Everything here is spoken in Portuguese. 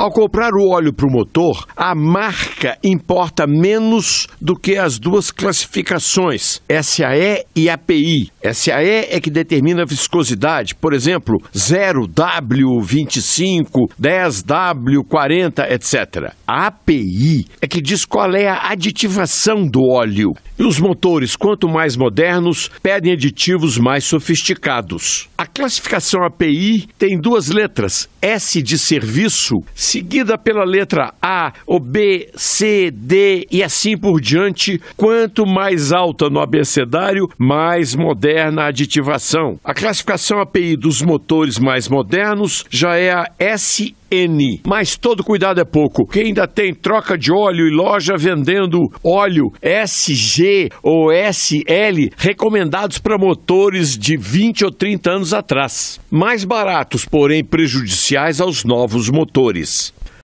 Ao comprar o óleo para o motor, a marca importa menos do que as duas classificações, SAE e API. SAE é que determina a viscosidade, por exemplo, 0W25, 10W40, etc. A API é que diz qual é a aditivação do óleo. E os motores, quanto mais modernos, pedem aditivos mais sofisticados. A classificação API tem duas letras, S de serviço, seguida pela letra A, ou B, C, D e assim por diante. Quanto mais alta no abecedário, mais moderna a aditivação. A classificação API dos motores mais modernos já é a SI N. Mas todo cuidado é pouco, Quem ainda tem troca de óleo e loja vendendo óleo SG ou SL recomendados para motores de 20 ou 30 anos atrás. Mais baratos, porém prejudiciais aos novos motores.